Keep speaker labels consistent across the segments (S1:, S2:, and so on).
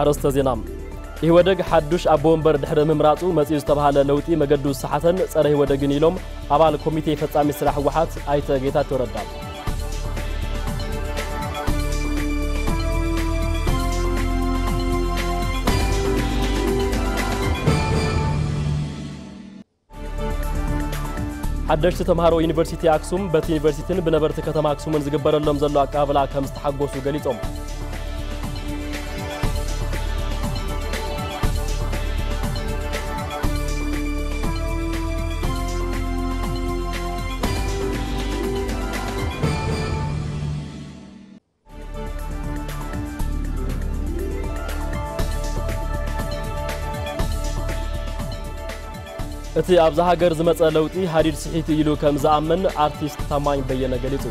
S1: አርእስተ ዜና ኢህወደግ ሓዱሽ ኣቦ ወንበር ድሕሪ ምምራፁ መጺኡ ዝተባሃለ ለውጢ መገዱ ዝሰሓተን ጸረ ህወደግን ኢሎም ኣባል ኮሚቴ ፈጻሚ ስራሕ ህወሓት ኣይተ ጌታቸው ረዳ ሓደሽቲ ተምሃሮ ዩኒቨርሲቲ ኣክሱም በቲ ዩኒቨርሲቲን ብነበርቲ ከተማ ኣክሱምን ዝግበረሎም ዘሎ ኣቀባብላ ከም ዝተሓጐሱ ገሊፆም እቲ ኣብዛ ሃገር ዝመፀ ለውጢ ሃዲድ ስሒት ኢሉ ከም ዝኣምን ኣርቲስት ታማኝ በየነ ገሊጹ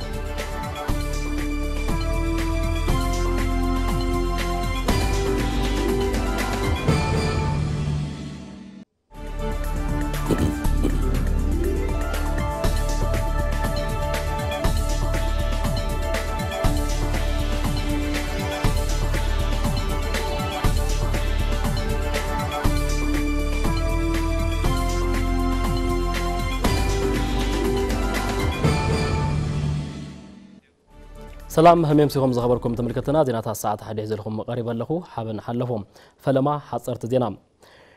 S1: سلام همیم سیخم زخبر کم تمرکت نادی نتاس ساعت حدیث لخم قریب لخو حبن حلفم فلما حصرت دینام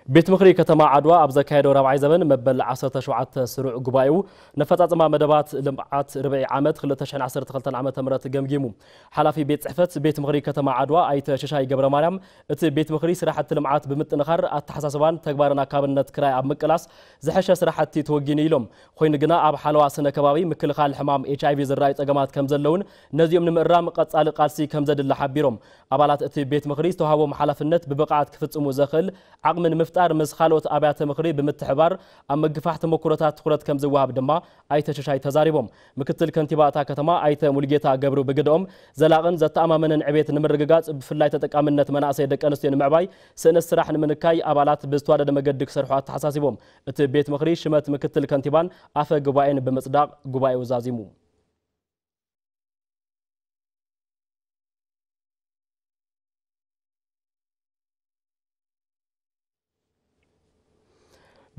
S1: بيت مخري كتما عدوى أبزا كايدو رابعي زمن مبل عصر تشوعات سروع قبائيو نفت أطمع مدبات لمعات ربعي عامد خلال تشعين عصر تخلطان عامد تمرات قمجيمو حالا في بيت صحفت بيت مخري كتما عدوى أي تششاي قبر مريم ات بيت مخري سراحة تلمعات بمت نخر التحساسبان تقبارنا كابن نتكراي أب مكلاس زحشة سراحة تي توقيني لهم خوين قناع أب حالوا سنة كبابي مكل خال الحمام اتش اي في زرائي تقامات كمزلون نزيوم نمرام قد سالي قاسي كمزد اللحبيروم أبالات ات بيت مخري توهاو محالف النت ببقعات كفتس ምፍጣር ምስ ካልኦት ኣብያተ ምክሪ ብምትሕባር ኣብ መግፋሕቲ መኩረታት ትኩረት ከም ዝወሃብ ድማ ኣይተ ሽሻይ ተዛሪቦም ምክትል ከንቲባ እታ ከተማ ኣይተ ሙልጌታ ገብሩ ብግድኦም ዘላቕን ዘተኣማመንን ዕቤት ንምርግጋፅ ብፍላይ ተጠቃምነት መናእሰይ ደቂ ኣንስትዮ ንምዕባይ ስእነት ስራሕ ንምንካይ ኣባላት ብዝተዋደደ መገዲ ክሰርሑ ኣተሓሳሲቦም እቲ ቤት ምክሪ ሽመት ምክትል ከንቲባን ኣፈ ጉባኤን ብምጽዳቕ ጉባኤ ወዛዚሙ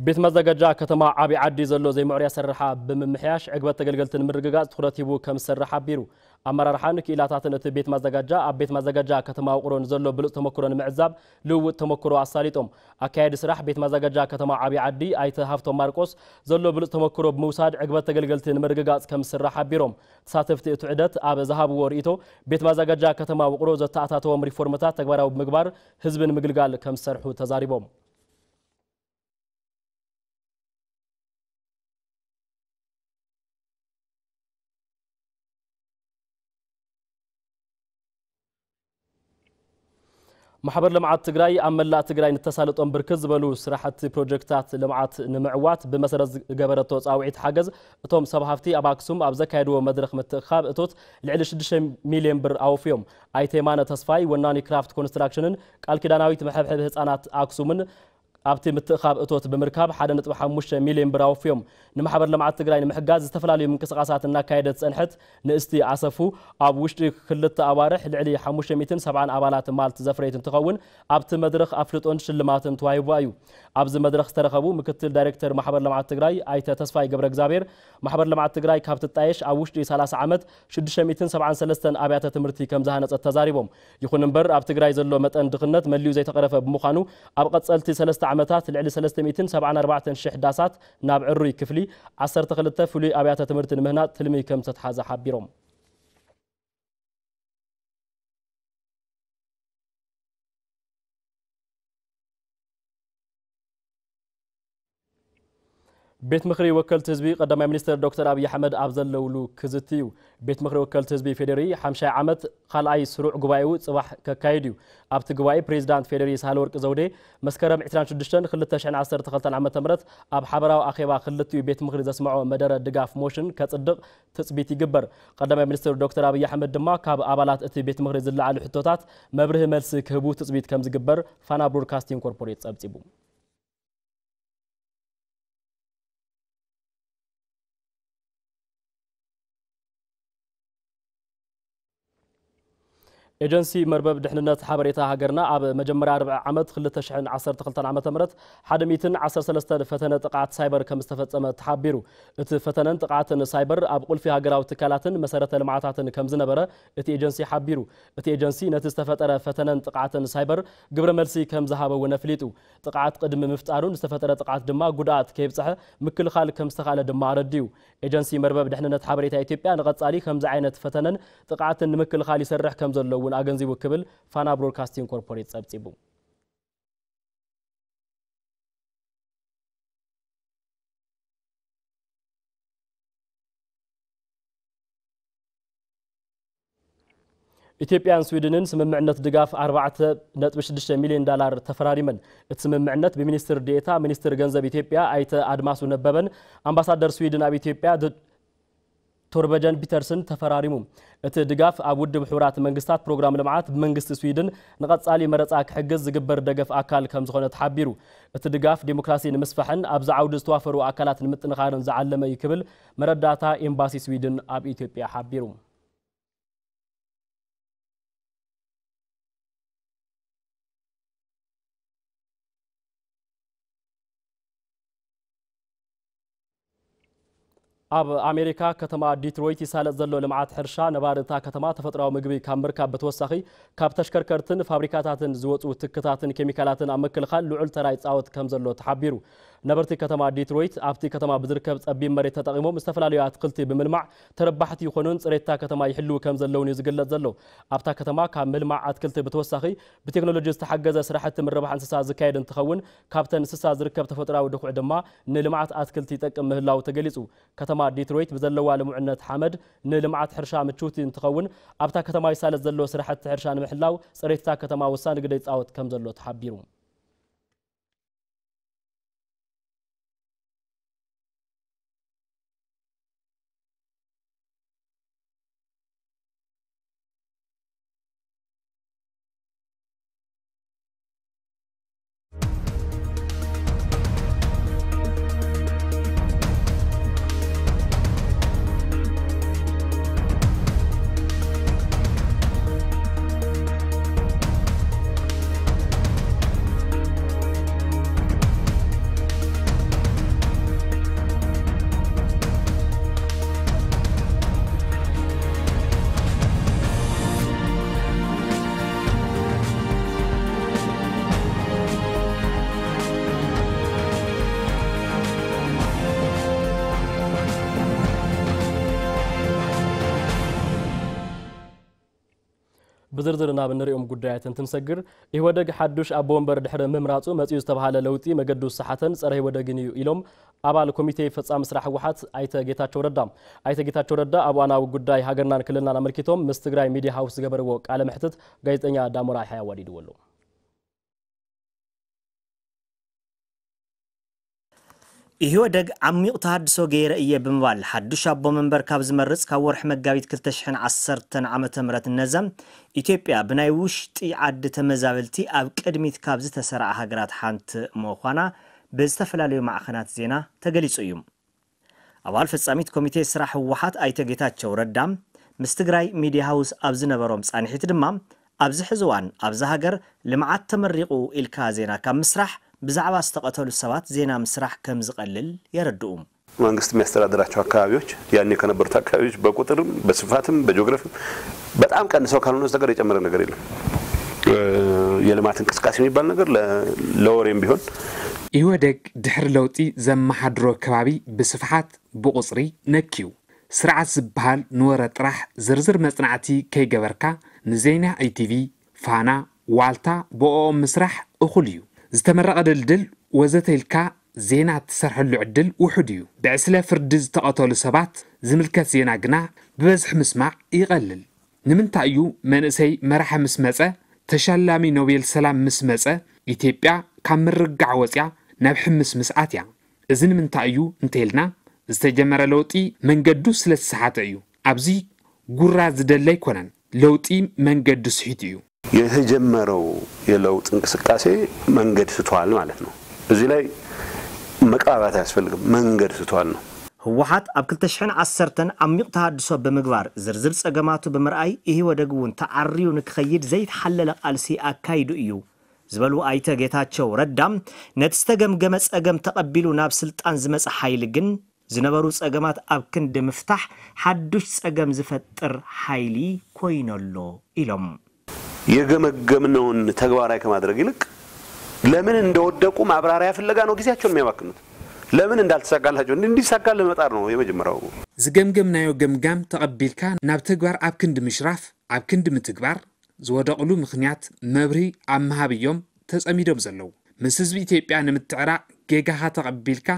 S1: ቤት መዘገጃ ከተማ ዓብዪ ዓዲ ዘሎ ዘይምዕርያ ስርሓ ብምምሕያሽ ዕግበት ተገልገልትን ምርግጋፅ ትኩረት ሂቡ ከም ዝሰርሕ ኣቢሩ ኣመራርሓን ክኢላታትን እቲ ቤት ማዘጋጃ ኣብ ቤት ማዘጋጃ ከተማ ውቅሮን ዘሎ ብሉፅ ተመክሮ ንምዕዛብ ልውውጥ ተመክሮ ኣሳሊጦም ኣካየዲ ስራሕ ቤት ማዘጋጃ ከተማ ዓብዪ ዓዲ ኣይተ ሃፍቶም ማርቆስ ዘሎ ብሉፅ ተመክሮ ብምውሳድ ዕግበት ተገልገልቲ ንምርግጋፅ ከም ዝስራሕ ኣቢሮም ተሳተፍቲ እቲ ዕደት ኣብ ዝሃብዎ ርእቶ ቤት ማዘጋጃ ከተማ ውቅሮ ዘተኣታተዎም ሪፎርምታት ተግባራዊ ብምግባር ህዝቢ ንምግልጋል ከም ዝሰርሑ ተዛሪቦም محبر لمعات تجري عمل لا تجري نتسالط أم بركز بلو سرحة بروجكتات لمعات نمعوات بمسار جبر توت أو عيد حجز توم صباح فتي أباكسوم أبزك هدو مدرخ متخاب توت لعلش دش ميليون بر أو فيوم أي تيمانة تصفاي والناني كرافت كونستراكشن قال كده ناوي تمحب حبه أنات أكسومن ابتي متخاب اتوت بمركاب حدا نطب حموشة ميليون براو في يوم نمحبر لمع التقرين محقاز استفلا من كسقاسات النا كايدة سنحت نستي عصفو اب وشتي خلطة اوارح لعلي حموشة ميتن سبعان عبالات مال تزفريت انتخوون ابتي مدرخ افلتون شلمات انتواي بوايو ابز مدرخ استرخبو مكتل داركتر محبر لمع التقرين ايتا تسفاي قبرك زابير محبر لمع التقرين كابت التايش اب وشتي سلاس عمد شدشة ميتن سبعان سلستن ابيات تمرتي كم زهانة التزاريبوم يخون نمبر ابتقرين زلو متان دخنت مليو زي تقرف بمخانو ابقى تسلتي سلست عمتات لعلي سلسلة ميتين سبعة أربعة شح داسات ناب عروي كفلي عصر تخلطة فلي أبيات تمرت المهنات تلمي كم تتحاز حبيرهم ቤት ምክሪ ወከልቲ ህዝቢ ቀዳማይ ሚኒስትር ዶክተር ኣብይ ኣሕመድ ኣብ ዘለውሉ ክዝቲ እዩ ቤት ምክሪ ወከልቲ ህዝቢ ፌደሪ 50 ዓመት ካልኣይ ስሩዕ ጉባኤኡ ፅባሕ ከካይድ እዩ ኣብቲ ጉባኤ ፕሬዚዳንት ፌደሪ ሳህለወርቂ ዘውዴ መስከረም 26 2012 ዓ ም ኣብ ሓበራዊ ኣኼባ ክልቲኡ ቤት ምክሪ ዘስምዖ መደረ ድጋፍ ሞሽን ከፅድቕ ትፅቢት ይግበር ቀዳማይ ሚኒስትር ዶክተር ኣብይ ኣሕመድ ድማ ካብ ኣባላት እቲ ቤት ምክሪ ዝለዓሉ ሕቶታት መብርህ መልሲ ክህቡ ትፅቢት ከም ዝግበር ፋና ብሮድካስቲንግ ኮርፖሬት ፀብፂቡ ኤጀንሲ መርበብ ድሕንነት ሓበሬታ ሃገርና ኣብ መጀመርያ 4 ዓመት 2012 ዓ ም 113 ፈተነ ጥቃት ሳይበር ከም ዝተፈፀመ ተሓቢሩ እቲ ፈተነን ጥቃትን ሳይበር ኣብ ቁልፊ ሃገራዊ ትካላትን መሰረተ ልምዓታትን ከም ዝነበረ እቲ ኤጀንሲ ሓቢሩ እቲ ኤጀንሲ ነቲ ዝተፈጠረ ፈተነን ጥቃትን ሳይበር ግብረ መልሲ ከም ዝሃበ እውን ኣፍሊጡ ጥቃት ቅድሚ ምፍጣሩን ዝተፈጠረ ጥቃት ድማ ጉድኣት ከይብፅሐ ምክልኻል ከም ዝተኻለ ድማ ረድዩ ኤጀንሲ መርበብ ድሕንነት ሓበሬታ ኢትዮጵያ ንቐፃሊ ከምዚ ዓይነት ፈተነን ጥቃትን ንምክልኻል ይሰርሕ ከም ዘለዎ እውን አገንዚቡ ክብል ፋና ብሮድካስቲንግ ኮርፖሬት ጸብጺቡ ኢትዮጵያን ስዊድንን ስምምዕነት ድጋፍ 4.6 ሚሊዮን ዶላር ተፈራሪመን እቲ ስምምዕነት ብሚኒስትር ዴኤታ ሚኒስትር ገንዘብ ኢትዮጵያ ኣይተ ኣድማሱ ነበበን ኣምባሳደር ስዊድን ኣብ ኢትዮጵያ توربجان بيترسن تفراريمو ات دغاف اب ود بحورات منغستات بروجرام لمعات منغست سويدن نقد صالي مرص اك حجز زغبر دغف اكال كم زخونه تحبيرو ات دغاف ديموكراسي نمسفحن اب زعود استوافرو اكالات نمتنخارن زعلمه يكبل مرداتا امباسي سويدن اب اثيوبيا حبيرو ኣብ ኣሜሪካ ከተማ ዲትሮይት ይሳለጥ ዘሎ ልምዓት ሕርሻ ነባሪ እታ ከተማ ተፈጥሮዊ ምግቢ ካብ ምርካብ ብተወሳኺ ካብ ተሽከርከርትን ፋብሪካታትን ዝወፁ ትክታትን ኬሚካላትን ኣብ ምክልኻል ልዑል ተራ ይፃወት ከም ዘሎ ተሓቢሩ ነበርቲ ከተማ ዲትሮይት ኣብቲ ከተማ ብዝርከብ ፀቢብ መሬት ተጠቂሞም ዝተፈላለዩ ኣትክልቲ ብምልማዕ ተረባሕቲ ይኮኑን ፅሬትታ ከተማ ይሕልው ከም ዘለውን እዩ ዝግለፅ ዘሎ ኣብታ ከተማ ካብ ምልማዕ ኣትክልቲ ብተወሳኺ ብቴክኖሎጂ ዝተሓገዘ ስራሕቲ ምርባሕ እንስሳ ዝካየድ እንትኸውን ካብተን እንስሳ ዝርከብ ተፈጥሮዊ ድኩዕ ድማ ንልምዓት ኣትክልቲ ይጠቅም ምህላው ተገሊጹ كتما ديترويت بزلوا لمعنة حمد نلمعات حرشا متشوتي انتقون أبتا كتما يسالة زلو سرحة حرشا نمحلاو سريتا كتما وسان قديت آوت كم زلو تحبيرون ናብ ንሪኦም ጉዳያት እንትንሰግር ኢህወደግ ሓዱሽ ኣቦ ወንበር ድሕሪ ምምራፁ መፅኡ ዝተባሃለ ለውጢ መገዲ ሰሓተን ፀረ ህወደግን እዩ ኢሎም ኣባል ኮሚቴ ፈፃሚ ስራሕ ህወሓት ኣይተ ጌታቸው ረዳ ኣይተ ጌታቸው ረዳ ኣብ ዋናዊ ጉዳይ ሃገርናን ክልልናን ኣመልኪቶም ምስ ትግራይ ሚድያ ሃውስ ዝገበርዎ ቃለ ምሕትት ጋዜጠኛ ዳሞራ ይሓ ኣሎ
S2: ይህ ወደግ ዓሚቕ ተሃድሶ ገይረ እየ ብምባል ሓዱሽ ኣቦ መንበር ካብ ዝመርፅ ካብ ወርሒ መጋቢት 2010 ዓ ም ነዛም ኢትዮጵያ ብናይ ውሽጢ ዓዲ ተመዛበልቲ ኣብ ቅድሚት ካብ ዝተሰርዐ ሃገራት ሓንቲ ምዃና ብዝተፈላለዩ ማዕኸናት ዜና ተገሊጹ እዩ ኣባል ፈጻሚት ኮሚቴ ስራሕ ህወሓት ኣይተ ጌታቸው ረዳ ምስ ትግራይ ሚድያ ሃውስ ኣብ ዝነበሮም ጻንሒት ድማ ኣብዚ ሕዚ እዋን ኣብዚ ሃገር ልምዓት ተመሪቑ ኢልካ ዜና ካብ ምስራሕ ብዛዕባ ዝተቐተሉ ሰባት ዜና ምስራሕ ከም ዝቐልል የረድኡ
S3: መንግስት የሚያስተዳድራቸው አካባቢዎች ያኔ ከነበሩት አካባቢዎች በቁጥርም በስፋትም በጂኦግራፊም በጣም ቀንሰው ካልሆነ በስተቀር የጨመረ ነገር የለም። የልማት እንቅስቃሴ የሚባል ነገር ለወሬም ቢሆን ኢወደግ ድሕሪ
S4: ለውጢ ዘመሓድሮ ከባቢ ብስፍሓት ብቁፅሪ ነኪዩ ስርዓት ዝበሃል ንወረ ጥራሕ ዝርዝር መፅናዕቲ ከይገበርካ ንዜና ኢቲቪ ፋና ዋልታ ብኦኦም ምስራሕ እኹል እዩ ዝተመረቐ ድልድል ወዘተ ኢልካ ዜና እትሰርሐሉ ዕድል ውሑድ እዩ ብዕስለ ፍርዲ ዝተቐተሉ ሰባት ዝምልከት ዜና ግና ብበዝሒ ምስማዕ ይቐልል ንምንታይ እዩ መንእሰይ መራሒ ምስ መፀ ተሻላሚ ኖቤል ሰላም ምስ መፀ ኢትዮጵያ ካብ ምርጋዕ ወፅያ ናብ ሕምስ ምስኣት እያ እዚ ንምንታይ እዩ እንተይልና ዝተጀመረ ለውጢ መንገዱ ስለ ዝሰሓተ እዩ ኣብዚ ጉራ ዝደለ ኣይኮነን ለውጢ መንገዲ ስሒት እዩ
S3: የተጀመረው የለውጥ እንቅስቃሴ መንገድ ስቷል ማለት ነው። እዚህ ላይ መቃባት አያስፈልግም። መንገድ ስቷል ነው።
S2: ህወሓት ኣብ 2010 ዓሚቕ ተሃድሶ ብምግባር ዝርዝር ፀገማቱ ብምርኣይ እሂ ወደግ እውን ተዓርዩ ንክኸይድ ዘይተሓለለ ቃልሲ ኣካይዱ እዩ ዝበሉ ኣይተ ጌታቸው ረዳ ነቲ ዝተገምገመ ፀገም ተቐቢሉ ናብ ስልጣን ዝመፀ ሓይሊ ግን ዝነበሩ ፀገማት ኣብ ክንዲ ምፍታሕ ሓዱሽ ጸገም ዝፈጥር ሓይሊ ኮይነሎ ኢሎም
S3: የገመገምነውን ተግባራዊ ከማድረግ ይልቅ ለምን እንደወደቁ ማብራሪያ ፍለጋ ነው ጊዜያቸውን የሚያባክኑት። ለምን እንዳልተሳካላቸው እንዲሳካ ለመጣር ነው የመጀመሪያው።
S4: ዝገምገምናዮ ገምጋም ተቐቢልካ ናብ ተግባር ኣብ ክንዲ ምሽራፍ ኣብ ክንዲ ምትግባር ዝወደቕሉ ምክንያት መብሪ ኣብ ምሃብ እዮም ተጸሚዶም ዘለዉ ምስ ህዝቢ ኢትዮጵያ ንምትዕራቕ ጌጋኻ ተቐቢልካ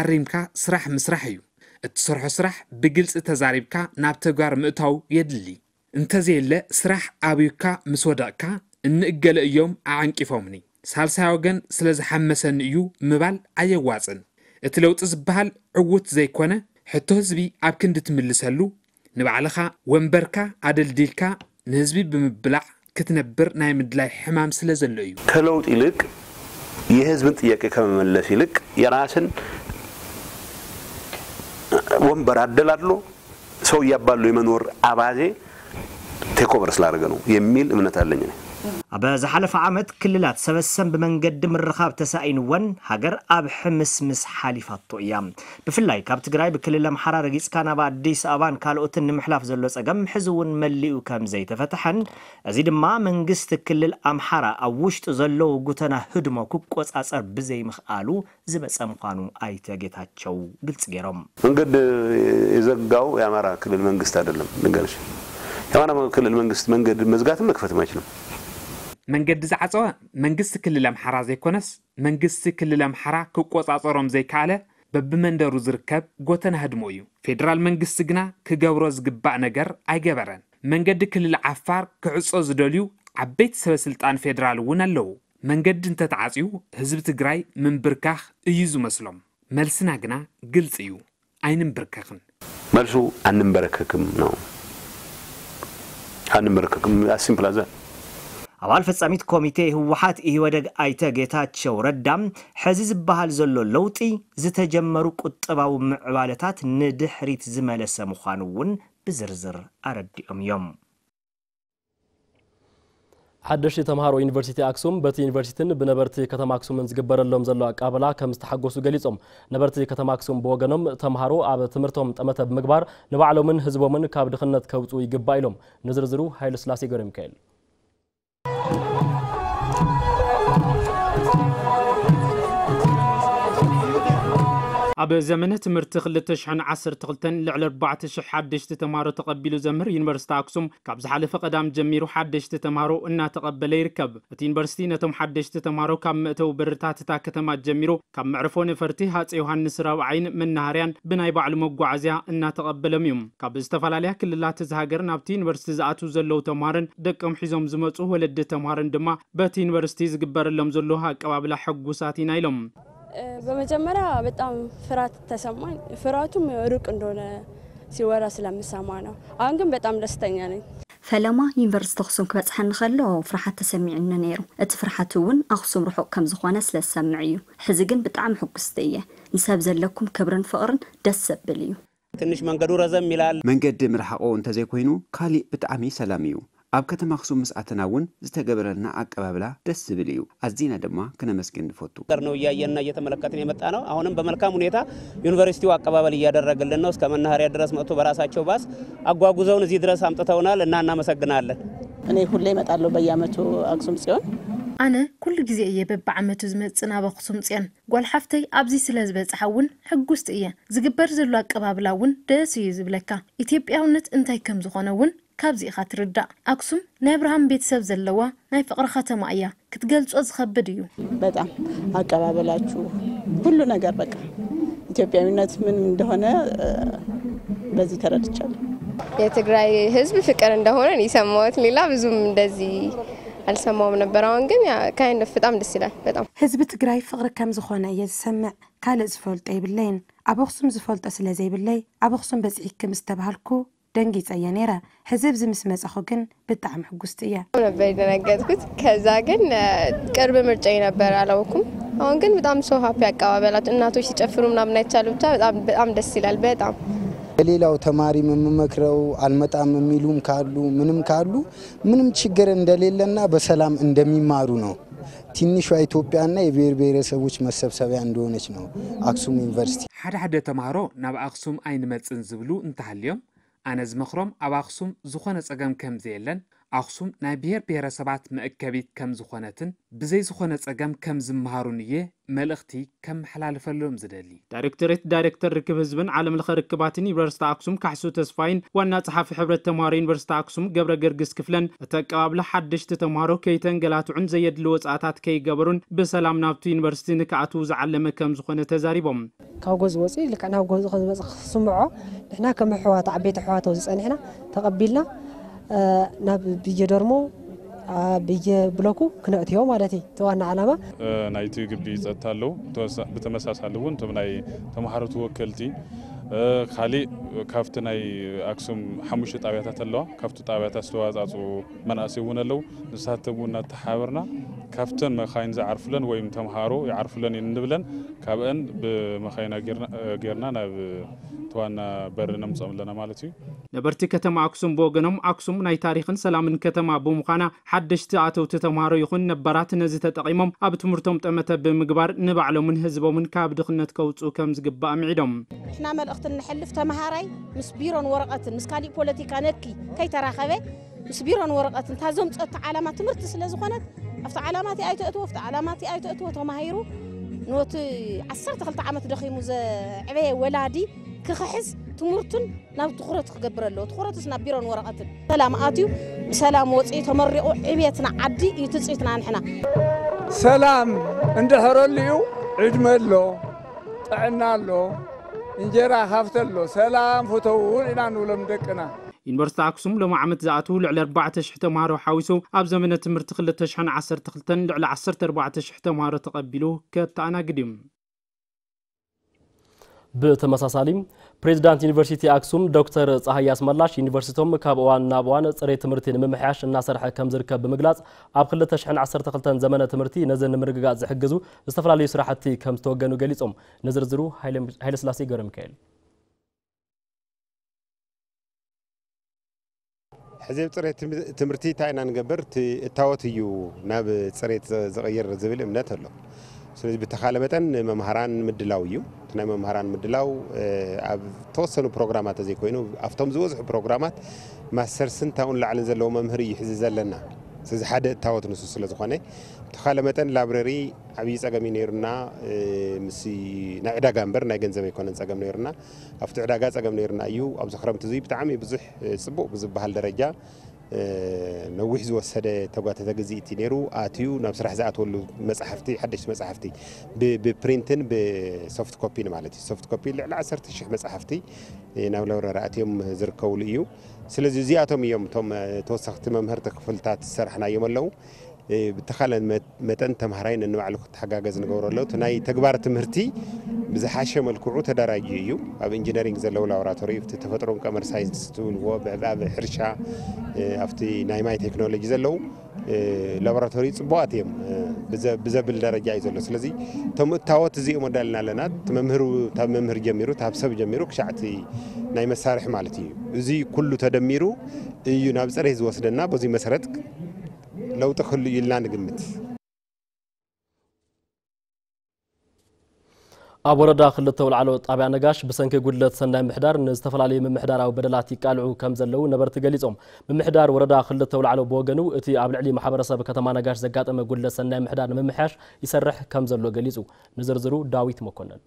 S4: ኣሪምካ ስራሕ ምስራሕ እዩ እትሰርሖ ስራሕ ብግልፂ ተዛሪብካ ናብ ተግባር ምእታው የድሊ እንተዘየለ ስራሕ ኣብዩካ ምስ ወደቕካ እንእገለ እዮም ኣዓንቂፎምኒ ሳልሳይ ወገን ስለ ዝሓመሰኒ እዩ ምባል ኣየዋፅን እቲ ለውጢ ዝበሃል ዕውት ዘይኮነ ሕቶ ህዝቢ ኣብ ክንዲ ትምልሰሉ ንባዕልኻ ወንበርካ ኣደልዲልካ ንህዝቢ ብምብላዕ ክትነብር ናይ ምድላይ ሕማም ስለ ዘሎ እዩ
S3: ከለውጥ ይልቅ የህዝብን ጥያቄ ከመመለስ ይልቅ የራስን ወንበር አደላድሎ ሰው እያባሉ የመኖር ኣባዜ ቴክኦቨር ስላደረገ ነው የሚል እምነት አለኝ ነ
S2: ኣብዝሓለፈ ዓመት ክልላት ሰበሰን ብመንገዲ ምርኻብ ተሳኢንወን ሃገር ኣብ ሕምስምስ ሓሊፋቶ እያ ብፍላይ ካብ ትግራይ ብክልል ኣምሓራ ረጊፅካ ናብ ኣዲስ ኣበባን ካልኦትን ንምሕላፍ ዘሎ ፀገም ሕዚ እውን መሊኡ ከም ዘይተፈትሐን እዚ ድማ መንግስቲ ክልል ኣምሓራ ኣብ ውሽጡ ዘለው ጉተና ህድሞ ክቆፃፀር ብዘይምኽኣሉ ዝበፀ ምኳኑ ኣይተ ጌታቸው ግልፂ ገይሮም
S3: መንገዲ የዘጋው የአማራ ክልል መንግስት አይደለም ንገርሽ የዋና ክልል መንግስት መንገድ መዝጋትም መክፈትም አይችልም።
S4: መንገዲ ዝዓፀወ መንግስቲ ክልል ኣምሓራ ዘይኮነስ መንግስቲ ክልል ኣምሓራ ክቆፃፀሮም ዘይከኣለ በብመንደሩ ዝርከብ ጎተና ህድሞ እዩ ፌደራል መንግስቲ ግና ክገብሮ ዝግባእ ነገር ኣይገበረን መንገዲ ክልል ዓፋር ክዕፆ ዝደልዩ ዓበይቲ ሰበስልጣን ፌደራል እውን ኣለዉ መንገዲ እንተተዓፅዩ ህዝቢ ትግራይ ምንብርካኽ እዩ ዝመስሎም መልስና ግና ግልፂ እዩ ኣይንምብርከኽን
S3: መልሱ ኣንንበረከክም ነው አንመለከክም። አሲምፕላዛ
S2: ኣባል ፈፃሚት ኮሚቴ ህወሓት ኢህወደግ ኣይተ ጌታቸው ረዳ ሕዚ ዝበሃል ዘሎ ለውጢ ዝተጀመሩ ቁጥባዊ ምዕባለታት ንድሕሪት ዝመለሰ ምዃኑ እውን ብዝርዝር ኣረዲኦም እዮም ሓደሽቲ ተምሃሮ
S1: ዩኒቨርሲቲ ኣክሱም በቲ ዩኒቨርሲቲን ብነበርቲ ከተማ ኣክሱምን ዝግበረሎም ዘሎ ኣቃበላ ከም ዝተሓገሱ ገሊፆም ነበርቲ ከተማ ኣክሱም ብወገኖም ተምሃሮ ኣብ ትምህርቶም ጠመተ ብምግባር ንባዕሎምን ህዝቦምን ካብ ድኽነት ከውፁ ይግባእ ኢሎም ንዝርዝሩ ሃይለ ስላሴ ገረ ሚካኤል
S5: ኣብ ዘመነ ትምህርቲ 212 ልዕሊ 4000 ሓደሽቲ ተምሃሮ ተቐቢሉ ዘምህር ዩኒቨርሲቲ ኣክሱም ካብ ዝሓለፈ ቀዳም ጀሚሩ ሓደሽቲ ተምሃሮ እናተቐበለ ይርከብ እቲ ዩኒቨርሲቲ ነቶም ሓደሽቲ ተምሃሮ ካብ መእተዊ በርታት እታ ከተማ ጀሚሩ ካብ መዕርፎ ነፈርቲ ሃፀ ዮሃንስ ራብዓይን መናሃርያን ብናይ ባዕሉ መጓዓዝያ እናተቐበሎም እዩ ካብ ዝተፈላለያ ክልላት እዚ ሃገር ናብቲ ዩኒቨርሲቲ ዝኣትዉ ዘለዉ ተምሃርን ደቀም ሒዞም ዝመፁ ወለዲ ተምሃርን ድማ በቲ ዩኒቨርሲቲ ዝግበረሎም ዘሎ ኣቀባብላ ሕጉሳት ኢና ኢሎም
S1: በመጀመሪያ
S6: በጣም ፍርሃት ተሰማኝ። ፍርሃቱም ሩቅ እንደሆነ ሲወራ ስለምሰማ ነው። አሁን ግን በጣም ደስተኛ ነኝ።
S4: ፈለማ ዩኒቨርስቲ ኣክሱም ክበፅሐኒ ከሎ ፍርሓት ተሰሚዑኒ ነይሩ እቲ ፍርሓት እውን ኣክሱም ርሑቅ ከም ዝኾነ ስለ ዝሰምዕ እዩ ሕዚ ግን ብጣዕሚ ሕጉስቲ እየ ንሰብ ዘለኩም ክብርን ፍቕርን ደስ ዘብል እዩ
S7: ትንሽ መንገዱ ረዘም ይላል መንገዲ ምርሓቆ እንተዘይኮይኑ ካሊእ ብጣዕሚ ሰላም እዩ ኣብ ከተማ ኣክሱም ምስኣተና እውን ዝተገበረልና ኣቀባብላ ደስ ዝብል እዩ ኣዝና ድማ ክነመስግን ንፈቱ ነው እያየና እየተመለከትን የመጣ ነው። አሁንም በመልካም ሁኔታ ዩኒቨርሲቲው ኣቀባበል እያደረግልን ነው። እስከ መናኸሪያ ድረስ መጥቶ በራሳቸው ባስ
S3: አጓጉዘውን እዚህ ድረስ አምጥተውናል እና እናመሰግናለን። እኔ ሁሌ ይመጣለሁ በየዓመቱ ኣክሱም ጽዮን
S5: ኣነ ኩሉ ግዜ እየ በብዓመቱ ዝመፅእ ናብ ኣክሱም ፅዮን ጓል ሓፍተይ ኣብዚ ስለ ዝበፅሓ እውን ሕጉስቲ እየ ዝግበር ዘሎ ኣቀባብላ እውን ደስ እዩ ዝብለካ ኢትዮጵያውነት እንታይ ከም ዝኾነ እውን كابزي خاطر الدع أكسوم ناي إبراهام بيت سب زلوا ناي فقرة ختم أيا كتقلت أز خبديو بدأ هكذا بلاتشو كل نجار بقى
S3: إثيوبيا من الناس من دهنا بزي ترد تشال
S1: يا تقرأي هزب فكر إن دهنا نسموت ليلا بزوم دزي السماو من البرانج يا كاين في طعم دسيلا
S5: بدأ هزب تقرأي فقرة كم زخونة يسمع كالز فولت أي بالليل أبو خصم زفولت أسلا زي بالليل أبو خصم بزعيك مستبهلكو ደንጊፀየ ነይረ ሕዚ ብዚ ምስ መፅኹ ግን ብጣዕሚ ሕጉስቲ እየ
S1: ነበር ደነገጥኩት ከዛ ግን ቅርቢ ምርጫ ነበር ኣለውኩም አሁን ግን በጣም ሰው ሀፒ አቀባበላት እናቶች ሲጨፍሩ ምናምን አይቻሉ ብቻ በጣም ደስ ይላል በጣም
S5: ለሌላው ተማሪ የምመክረው አልመጣም የሚሉም ካሉ ምንም ካሉ ምንም ችግር እንደሌለና በሰላም እንደሚማሩ ነው ትንሿ ኢትዮጵያና የብሔር ብሔረሰቦች መሰብሰቢያ እንደሆነች ነው አክሱም ዩኒቨርሲቲ
S4: ሓደ ሓደ ተምሃሮ ናብ ኣክሱም ኣይንመፅን ዝብሉ እንተሃልዮም ኣነ ዝመኽሮም ኣብ ኣኽሱም ዝኾነ ፀገም ከምዘየለን ኣኽሱም ናይ ብሔር ብሔረሰባት መእከቢት ከም
S5: ዝኾነትን ብዘይ ዝኾነ ጸገም ከም ዝምሃሩን እየ መልእኽቲ ከመሓላልፈሎም ዝደሊ ዳይሬክተሬት ዳይሬክተር ርክብ ህዝብን ዓለም ለኸ ርክባትን ዩኒቨርስቲ ኣክሱም ካሕሱ ተስፋይን ዋና ፀሓፊ ሕብረት ተምሃሮ ዩኒቨርስቲ ኣክሱም ገብረ ገርግስ ክፍለን እቲ ኣቀባብላ ሓደሽቲ ተምሃሮ ከይተንገላትዑን ዘየድሊ ወፃእታት ከይገበሩን ብሰላም ናብቲ ዩኒቨርስቲ ንክኣትዉ ዝዓለመ ከም ዝኾነ ተዛሪቦም
S2: ካብ ጎዝ ወፂ ልክዕ ናብ ጎዝ ክዝመፅእ ክስምዖ ንሕና ከም ኣሕዋት ዓበይቲ ኣሕዋቶ ዝፀኒሕና ተቐቢልና ናብ ብየ ደርሞ ብየ ብለኩ ክነእትዮ ማለት እዩ ተዋና ዓላማ
S5: ናይቲ ግቢ ፀጥታ ኣለው ብተመሳሳሊ እውን ቶም ናይ ተምሃሮ ተወከልቲ ካልእ ካብቲ ናይ ኣክሱም ሓሙሽተ ጣብያታት ኣለዋ ካብቲ ጣብያታት ዝተዋፃፁ መናእሰይ እውን ኣለው ንሳቶም እውን እናተሓበርና ካብተን መኻይን ዝዓርፍለን ወይ ተምሃሮ ይዓርፍለን እንብለን ካብአን ብመኻይና ጌርና ናብ ተዋና በሪ ነምፅኦም ኣለና ማለት እዩ ነበርቲ ከተማ ኣክሱም ብወገኖም ኣክሱም ናይ ታሪክን ሰላምን ከተማ ብምዃና ሓደሽቲ ኣተውቲ ተምሃሮ ይኹን ነባራት ነዚ ተጠቒሞም ኣብ ትምህርቶም ጠመተ ብምግባር ንባዕሎምን ህዝቦምን ካብ ድኽነት ከውፅኡ ከም ዝግባእ ምዒዶም
S3: ملقت نحلف تمهاري مس بيرون ورقة مس كالي بوليتيكا نكي كي تراخبة مس بيرون ورقة تازم تقطع علامات مرتس لزخنت
S5: أفتع علاماتي أي تقطو أفتع علاماتي أي تقطو تمهيرو نوت عصرت خلت عامات دخي مز عبي ولادي كخحز تمرتن ناب تخرت خجبر الله تخرت سناب بيرون ورقة سلام آتيو بسلام وتسئ تمر عبيتنا عدي يتسئتنا نحنا
S8: سلام عند هرليو عجمل له
S9: تعنا له انجرا خافتلو سلام فتوون انا نولم دقنا
S5: يونيفرسيتي اكسوم لما عمت زعتو لعل 4 تشحته مارو حاوسو اب زمنه تمرت خل تشحن 10 تخلتن لعل 10 4 تشحته مارو تقبلو كتانا قديم
S1: بتمساساليم ፕሬዚዳንት ዩኒቨርሲቲ ኣክሱም ዶክተር ፀሃይ ኣስመላሽ ዩኒቨርሲቶም ካብ እዋን ናብ እዋን ፅሬ ትምህርቲ ንምምሕያሽ እናሰርሐ ከም ዝርከብ ብምግላፅ ኣብ 2012 ዘመነ ትምህርቲ ነዚ ንምርግጋፅ ዝሕግዙ ዝተፈላለዩ ስራሕቲ ከም ዝተወገኑ ገሊፆም ንዝርዝሩ ሃይለስላሴ ገብረ ሚካኤል
S6: ሕዚ ፅሬት ትምህርቲ እንታይ ኢና ንገብር እታወት እዩ ናብ ፅሬት ዝቕይር ዝብል እምነት ኣሎ ስለዚ ብተኻለ መጠን መምሃራን ምድላው እዩ እቲ ናይ መምሃራን ምድላው ኣብ ተወሰኑ ፕሮግራማት ዘይኮይኑ ኣብቶም ዝበዝሑ ፕሮግራማት ማስተርስን ታብኡን ላዕልን ዘለዎ መምህር እዩ ሕዚ ዘለና ስለዚ ሓደ እታወት ንሱ ስለ ዝኾነ ብተኻለ መጠን ላብረሪ ዓብዪ ፀገም እዩ ነይሩና ምስ ናይ ዕዳጋ እምበር ናይ ገንዘብ ኣይኮነን ፀገም ነይሩና ኣብቲ ዕዳጋ ፀገም ነይሩና እዩ ኣብዚ ክረምቲ እዙ ብጣዕሚ ብዙሕ ፅቡቅ ብዝበሃል ደረጃ نوح زوسد تقوات تجزي تنيرو آتيو نام سرح زعات ولو مسحفتي حدش مسحفتي ب ببرينتن بسوفت كوبي نمالتي سوفت كوبي لا عسر تشح مسحفتي نام لورا رأتيهم زركوا ليو سلزوزياتهم يوم توم توسخت ممهر تكفلتات السرحنا يوم اللو ብተኻልእ መጠን ተምሃራይ ነንባዕሉ ክትሓጋገዝ ንገብሮ ኣለዉ እቲ ናይ ተግባር ትምህርቲ ብዝሓሸ መልክዑ ተደራጅ እዩ ኣብ ኢንጂነሪንግ ዘለው ላቦራቶሪ ብቲ ተፈጥሮን ቀመር ሳይንስ ትብልዎ ብዕብዓብ ሕርሻ ኣብቲ ናይ ማይ ቴክኖሎጂ ዘለው ላቦራቶሪ ፅቡቃት እዮም ብዘብል ደረጃ እዩ ዘሎ ስለዚ እቶም እታወት እዚኦም ኣዳልና ኣለና ካብ መምህር ጀሚሩ ታብ ሰብ ጀሚሩ ክሻዕቲ ናይ መሳርሒ ማለት እዩ እዚ ኩሉ ተደሚሩ እዩ ናብ ፅሬት ዝወስደና በዚ መሰረት ለውጥ ክህሉ እዩ ኢልና ንግምት
S1: ኣብ ወረዳ ክልተ ውላዕሎ ጣብያ ነጋሽ ብሰንኪ ጉድለት ሰናይ ምምሕዳር ንዝተፈላለዩ ምምሕዳራዊ በደላት ይቃልዑ ከም ዘለዉ ነበርቲ ገሊፆም ምምሕዳር ወረዳ ክልተ ውላዕሎ ብወገኑ እቲ ኣብ ልዕሊ ማሕበረሰብ ከተማ ነጋሽ ዘጋጠመ ጉድለት ሰናይ ምምሕዳር ንምምሕያሽ ይሰርሕ ከም ዘሎ ገሊፁ ንዝርዝሩ ዳዊት መኮነን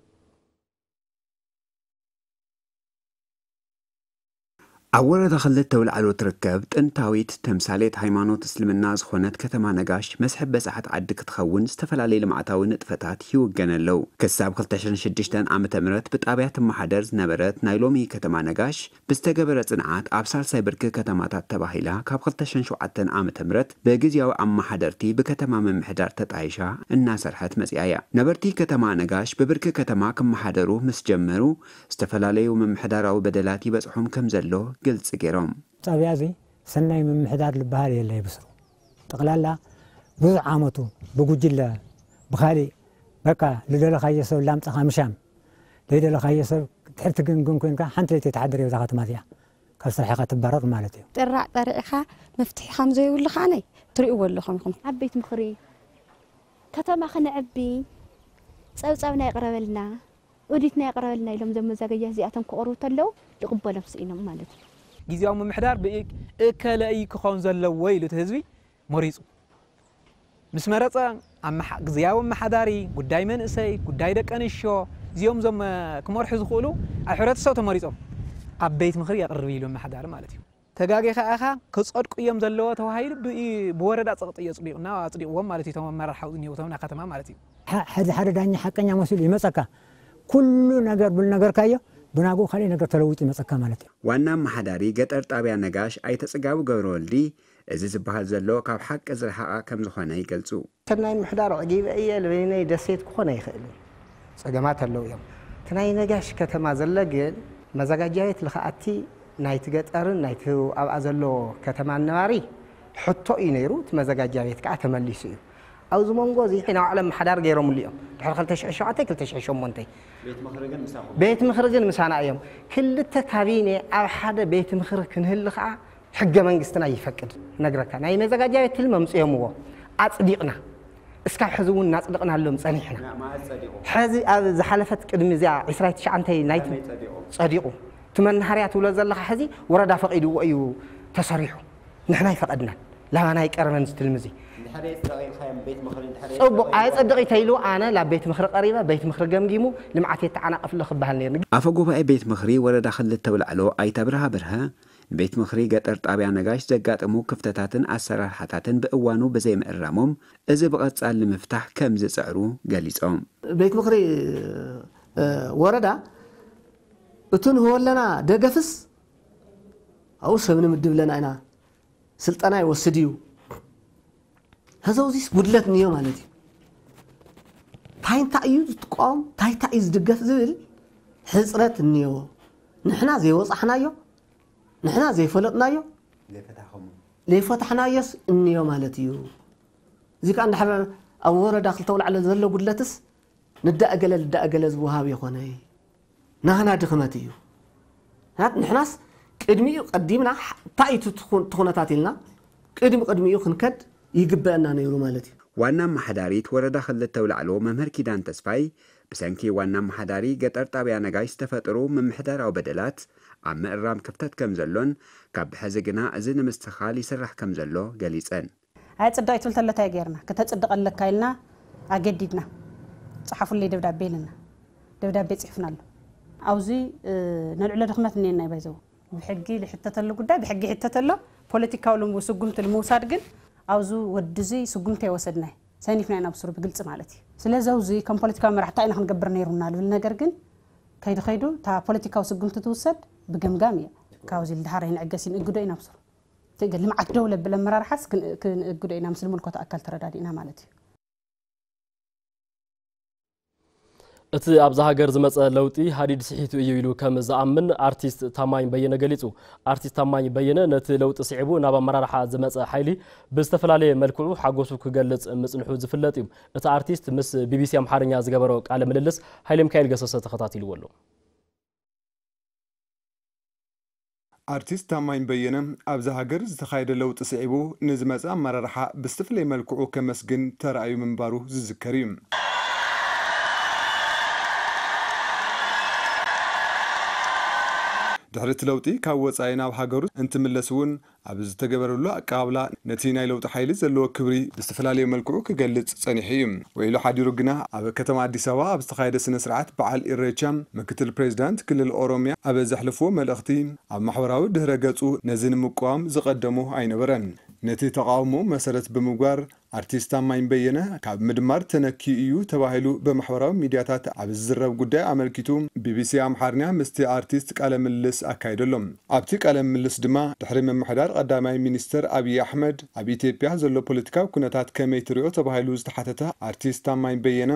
S7: ኣብ ወረዳ ክልተ ውልዓሎ ትርከብ ጥንታዊት ተምሳሌት ሃይማኖት እስልምና ዝኾነት ከተማ ነጋሽ መስሕብ በፃሕት ዓዲ ክትኸውን ዝተፈላለዩ ልምዓታዊ ንጥፈታት ይውገን ኣለው ክሳብ 26 ዓ ም ብጣብያ ትመሓደር ዝነበረት ናይ ሎሚ ከተማ ነጋሽ ብዝተገበረ ፅንዓት ኣብ ሳልሳይ ብርኪ ከተማታት ተባሂላ ካብ 27 ዓ ም ብግዜያዊ ኣመሓደርቲ ብከተማ ምምሕዳር ተጣይሻ እናሰርሐት መፅያ እያ ነበርቲ ከተማ ነጋሽ ብብርኪ ከተማ ክመሓደሩ ምስ ጀመሩ ዝተፈላለዩ ምምሕዳራዊ በደላት ይበፅሖም ከም ዘሎ قلت سكيروم
S2: طبيعي زي سنة من محداد البهار يلا يبصر تقلالا بوز عامتو بوجود الله بخالي بكا لدول خايس سو لام تخامشام لدول خايس سو تحرت جن جن كونك حنت اللي تتعدري وزغت ما فيها كل صحيحة تبرر مالتي
S5: ترى طريقها مفتح خمزي ولا خاني طريق ولا خمكم عبيت مخري كتما خنا عبي صاو صاو نقرب لنا وديتنا يقرب لنا يلوم زي زاكيا زياتهم كورو تلو لقبه نفسي مالتي
S4: جزيء من محدار بيك أكل أي كخان زل ويل تهزبي مريض مس مرات أم ح جزيء من محداري قد دائما أسي قد دايدك أنا شو جزيء زم كمار حز خلو أحرات صوت مريضهم عبيت مخري أقربي لهم محدار مالتي تجاجي خا أخا قص أدق يوم زل وات وهاي بي بورد أصغط يصبي نا أصدي وام مالتي تمام مرة حاولني وتمام نقطة مالتي
S2: حد حد داني حقني مسؤول مسكة كل نجار بالنجار كايو ብናጎ ካሊ ነገር ተለውጡ ይመፀካ ማለት እዩ
S4: ዋና
S7: መሓዳሪ ገጠር ጣብያ ነጋሽ ኣይተፅጋቡ ገብረ ወልዲ እዚ ዝበሃል ዘሎ ካብ ሓቂ ዝረሓቓ ከም ዝኾነ ይገልፁ
S1: ሰናይ ምሕዳር ዕጊበ እየ ልበይ ደሴት ክኾነ ይኽእል ፀገማት ኣለው እዮም
S5: እቲ ናይ ነጋሽ ከተማ ዘለ ግን መዘጋጃየት ዝኸኣቲ ናይቲ ገጠርን ናይቲ ኣብኣ ዘሎ ከተማ ነባሪ ሕቶ እዩ ነይሩ እቲ መዘጋጃ ቤት ከዓ ተመሊሱ እዩ
S2: او زمان جوزي حين اعلم حدار غيرهم اليوم دحر خلت شعشو عتك تشعشو منتي
S7: بيت مخرجن مساحو
S2: بيت مخرجن مسانا يوم كل التكابيني او حدا بيت مخرج كنهل خا حق منقستنا يفقد نغرك ناي مزاجاجا تل ممصيهم هو اصدقنا اسكاب حزو ناصدقنا لهم صنيحنا حزي زحلفت قدمي زي 29 نايت صديقو تمن حريات ولا زلخ حزي وردا فقيدو ايو تصريحو نحنا يفقدنا لا انا يقرمن تلمزي
S7: بيت مخر انت
S2: حريت انا لا بيت مخر قريبه بيت مخر قمقيمو لمعات يتعناقف له خبال نير
S7: افقو باي بيت مخري ولا داخل للتولعلو اي تبرها برها بيت مخري قطر طابيا نغاش زقات مو كفتتاتن اسرع حتاتن باوانو بزي مقرامهم اذا بقت صال المفتاح كم زعرو قاليصوم
S3: بيت مخري
S2: وردا اتون هو لنا دغفس او سمن مدبلنا انا سلطانه يوسديو هزوزيس ودلت نيو مالتي تاين تايو تقوم تاي تاي زدقف زبل حسرت نيو نحنا زي وصحنايو نحنا زي فلطنايو ዘይፈታሕናዮስ እንዮ ማለት እዩ እዚ ከዓ ንድሓር ኣብ ወረዳ ክልተ ውላዕለ ዘሎ ጉድለትስ ንዳእ ገለ ልዳእ ገለ ዝውሃብ ይኮነ ናህና ድኽመት እዩ ንሕናስ ቅድሚኡ ቀዲምና እንታይ እቲ እቲ ኩነታት ኢልና ቅድሚ ቅድሚኡ ክንከድ يقبلنا نيرو مالتي
S7: وانا محداري تورد خلد التولعلو ممهر كيدان تسفاي بسانكي وانا محداري قطر طابيا نقاي استفاترو من محدار او بدلات عم الرام كفتت كمزلون كاب حزقنا ازين مستخالي سرح كمزلو قليسان
S3: هاي تصدق تولت اللي تاقيرنا كتا تصدق اللي كايلنا اقددنا صحفو اللي دفدا بيلنا دفدا بيت صحفنا له اوزي نلعلو دخمات نينا بايزو بحقي لحتة اللي قدا بحقي حتة اللي بوليتيكا ولو سقمت الموساد ኣብዙ ወዲዙ ስጉምተ ይወሰድናይ ሰኒፍና ኢና ብስሩ ብግልፂ ማለት እዩ ስለዚውዚ ከም ፖለቲካዊ መራሕታ ኢና ክንገብር ነይሩና ዝብል ነገር ግን ከይዱ ከይዱ እታ ፖለቲካዊ ስጉምቲ ትውሰድ ብግምጋም እየ ካብዚ ድሓር ይንዕገስ ንእግዶ ኢና ብስሩ ልምዓት ደው ለብል ኣመራርሓስ ክንእግዶ ኢና ምስ ልምልኮት ኣካል ተረዳዲእና
S1: ማለት እዩ እቲ ኣብዛ ሃገር ዝመፀ ለውጢ ሃዲድ ስሒቱ እዩ ኢሉ ከም ዝኣምን ኣርቲስት ታማኝ በየነ ገሊፁ ኣርቲስት ታማኝ በየነ ነቲ ለውጢ ስዒቡ ናብ ኣመራርሓ ዝመፀ ሓይሊ ብዝተፈላለየ መልክዑ ሓጎሱ ክገልፅ ምፅንሑ ዝፍለጥ እዩ እቲ ኣርቲስት ምስ ቢቢሲ ኣምሓርኛ ዝገበሮ ቃለ ምልልስ ሃይለ ሚካኤል ገሰሰ ተኸታትልዎ ኣሎ
S8: ኣርቲስት ታማኝ በየነ ኣብዚ ሃገር ዝተካየደ ለውጢ ስዒቡ ንዝመፀ ኣመራርሓ ብዝተፈለየ መልክዑ ከመስግን ተረኣዩ ምንባሩ ዝዝከር እዩ ድሕሪ እቲ ለውጢ ካብ ወፃኢ ናብ ሃገሩ እንትምለስ እውን ኣብ ዝተገበረሉ ኣቀባብላ ነቲ ናይ ለውጢ ሓይሊ ዘለዎ ክብሪ ብዝተፈላለየ መልክዑ ክገልጽ ጸኒሑ እዩ ወኢሉ ሓዲሩ ግና ኣብ ከተማ ኣዲስ ኣበባ ኣብ ዝተካየደ ስነ ስርዓት በዓል ኢሬቻ ምክትል ፕሬዚዳንት ክልል ኦሮምያ ኣብ ዘሕልፍዎ መልእኽቲ ኣብ ማሕበራዊ ድህረ ገጹ ነዚ ንምቃወም ዝቐደሙ ኣይነበረን ነቲ ተቃውሞ መሰረት ብምግባር ኣርቲስት ኣማኝ በየነ ካብ ምድማር ተነኪ እዩ ተባሂሉ ብማሕበራዊ ሚድያታት ኣብ ዝዝረብ ጉዳይ ኣመልኪቱ ቢቢሲ ኣምሓርኛ ምስቲ ኣርቲስት ቃለ ምልልስ ኣካይደሎም ኣብቲ ቃለ ምልልስ ድማ ድሕሪ ምምሕዳር ቀዳማይ ሚኒስትር ኣብዪ ኣሕመድ ኣብ ኢትዮጵያ ዘሎ ፖለቲካዊ ኩነታት ከመይ ትሪኦ ተባሂሉ ዝተሓተተ ኣርቲስት ኣማኝ በየነ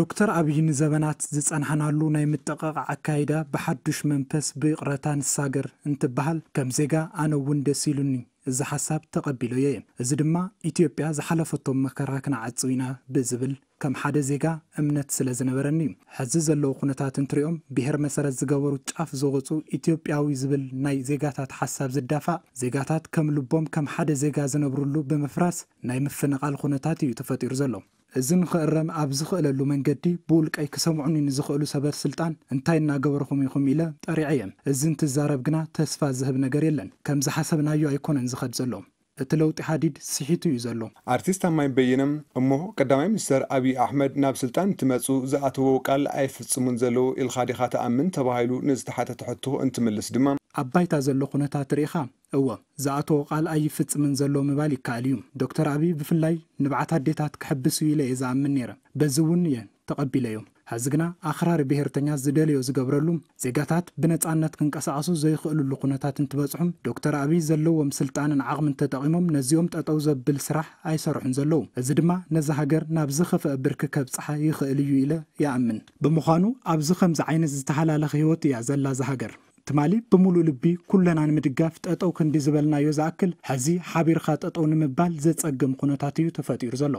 S9: ዶክተር ኣብዪ ንዘበናት ዝጸንሐናሉ ናይ ምጠቐቕ ኣካይዳ ብሓዱሽ መንፈስ ብቕረታ ንሳገር እንትበሃል ከም ዜጋ ኣነ እውን ደስ ኢሉኒ እዚ ሓሳብ ተቐቢሎ የ እዚ ድማ ኢትዮጵያ ዝሓለፈቶም መከራ ክነዓፅው ኢና ብዝብል ከም ሓደ ዜጋ እምነት ስለ ዝነበረኒ እዩ ሕዚ ዘለዉ ኩነታት እንትሪኦም ብሄር መሰረት ዝገበሩ ጫፍ ዝወፁ ኢትዮጵያዊ ዝብል ናይ ዜጋታት ሓሳብ ዝዳፋእ ዜጋታት ከም ልቦም ከም ሓደ ዜጋ ዝነብሩሉ ብምፍራስ ናይ ምፍንቓል ኩነታት እዩ ተፈጢሩ ዘሎ እዚ ንኽእረም ኣብ ዝኽእለሉ መንገዲ ብውልቀይ ክሰምዑኒ ንዝኽእሉ ሰበት ስልጣን እንታይ እናገበርኹም ኢኹም ኢለ ጠሪዐ እየ እዚ እንትዛረብ ግና ተስፋ ዝህብ ነገር የለን ከም ዝሓሰብናዮ ኣይኮነን ዝኸድ ዘሎም እቲ ለውጢ ሓዲድ ስሒቱ እዩ ዘሎ
S8: ኣርቲስት ኣማይ በይነ እሞ ቀዳማይ ሚኒስተር ኣብዪ ኣሕመድ ናብ ስልጣን እትመፁ ዝኣተዎ ቃል ኣይፍፅሙን ዘለዉ ኢልካ ዲኻ ተኣምን ተባሂሉ ንዝተሓተ ትሕቶ እንትምልስ ድማ
S9: ኣባይታ ዘሎ ኩነታት ርኢኻ እዎ ዝኣተዎ ቓል ኣይፍፅምን ዘሎ ምባል ይከኣል እዩ ዶክተር ኣብዪ ብፍላይ ንባዓት ኣዴታት ክሕብስ እዩ ኢለ እየ ዝኣምን ነይረ በዚ እውን እየን ተቐቢለዮም ሕዚ ግና ኣኽራሪ ብሄርተኛ ዝደልዮ ዝገብረሉ ዜጋታት ብነፃነት ክንቀሳቐሱ ዘይኽእልሉ ኩነታት እንትበፅሑም ዶክተር ኣብዪ ዘለዎም ስልጣንን ዓቕምን ተጠቒሞም ነዚኦም ጠጠው ዘብል ስራሕ ኣይሰርሑን ዘለዉ እዚ ድማ ነዚ ሃገር ናብ ዝኸፍአ ብርኪ ከብፅሓ ይኽእል እዩ ኢለ ይኣምን ብምዃኑ ኣብዚ ከምዚ ዓይነት ዝተሃላለኸ ሂወት እያ ዘላ ዝሃገር ትማሊ ብሙሉ ልቢ ኩለና ንምድጋፍ ጠጠው ክንዲ ዝበልናዮ ዝኣክል ሕዚ ሓቢርካ ጠጠው ንምባል ዘፀግም ኩነታት እዩ ተፈጢሩ ዘሎ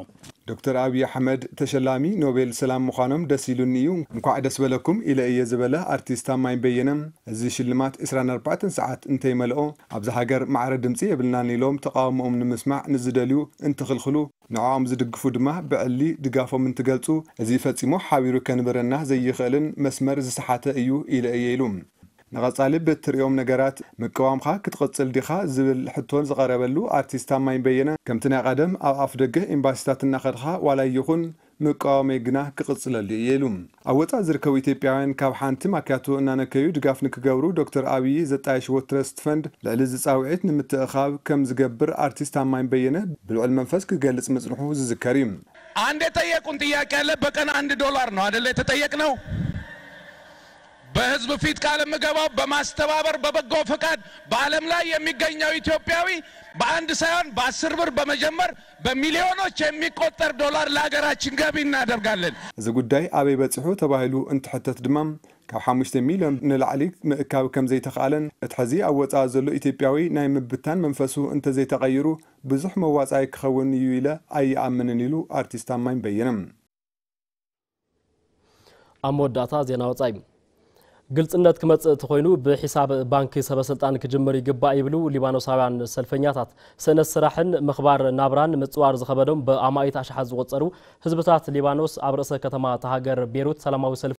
S8: ዶክተር ኣብዪ ኣሕመድ ተሸላሚ ኖቤል ሰላም ምዃኖም ደስ ኢሉኒ እዩ እንኳዕ ደስ በለኩም ኢለ እየ ዝበለ ኣርቲስት ታማኝ በየነ እዚ ሽልማት 24 ሰዓት እንተይመልኦ ኣብዚ ሃገር ማዕረ ድምፂ የብልናን ኢሎም ተቃውሞኦም ንምስማዕ ንዝደልዩ እንትኽልኽሉ ንዕኦም ዝድግፉ ድማ ብዕሊ ድጋፎም እንትገልፁ እዚ ፈጺሞ ሓቢሩ ከንብረና ዘይኽእልን መስመር ዝሰሓተ እዩ ኢለ እየ ኢሉ ንቐጻሊ ብትሪኦም ነገራት ምቅዋምካ ክትቐጽል ዲኻ ዝብል ሕቶን ዝቐረበሉ ኣርቲስት ታማኝ በየነ ከምቲ ናይ ቀደም ኣብ ኣፍ ደገ ኤምባሲታት እናኸድካ ዋላ ይኹን ምቃወመይ ግና ክቕጽለሉ እየ ኢሉ ኣብ ወፃእ ዝርከቡ ኢትዮጵያውያን ካብ ሓንቲ ማክያቱ እናነከዩ ድጋፍ ንክገብሩ ዶክተር ኣብዪ ዘጣየሽዎ ትረስት ፈንድ ልዕሊ ዝፃውዒት ንምትእኻብ ከም ዝገብር ኣርቲስት ኣማኝ በየነ ብልዑል መንፈስ ክገልጽ መጽንሑ ዝዝከር እዩ
S3: አንድ የጠየቁን ጥያቄ አለ። በቀን አንድ ዶላር ነው አደለ የተጠየቅ ነው በህዝብ ፊት ቃል የምገባው በማስተባበር በበጎ ፈቃድ በዓለም ላይ የሚገኘው ኢትዮጵያዊ በአንድ ሳይሆን በአስር ብር በመጀመር በሚሊዮኖች የሚቆጠር ዶላር ለሀገራችን ገቢ እናደርጋለን
S8: እዚ ጉዳይ ኣበይ በፅሑ ተባሂሉ እንትሕተት ድማ ካብ 5 ሚልዮን ንላዕሊ ምእካብ ከም ዘይተኽኣለን እቲ ሕዚ ኣብ ወፃኢ ዘሎ ኢትዮጵያዊ ናይ ምብታን መንፈሱ እንተዘይተቐይሩ ብዙሕ መዋፃኢ ክኸውን እዩ ኢለ ኣይኣምንን ኢሉ ኣርቲስት ኣማኝ በየነ
S1: ኣብ መወዳእታ ዜና ወፃኢ ግልጽነት ክመጽእ እንተኮይኑ ብሒሳብ ባንኪ ሰበስልጣን ክጅምር ይግባእ ይብሉ ሊባኖሳውያን ሰልፈኛታት ስእነት ስራሕን ምኽባር ናብራን ምፅዋር ዝኸበዶም ብኣማኢት ኣሽሓት ዝቖፀሩ ህዝብታት ሊባኖስ ኣብ ርእሰ ከተማ ተሃገር ቤሩት ሰላማዊ ሰልፊ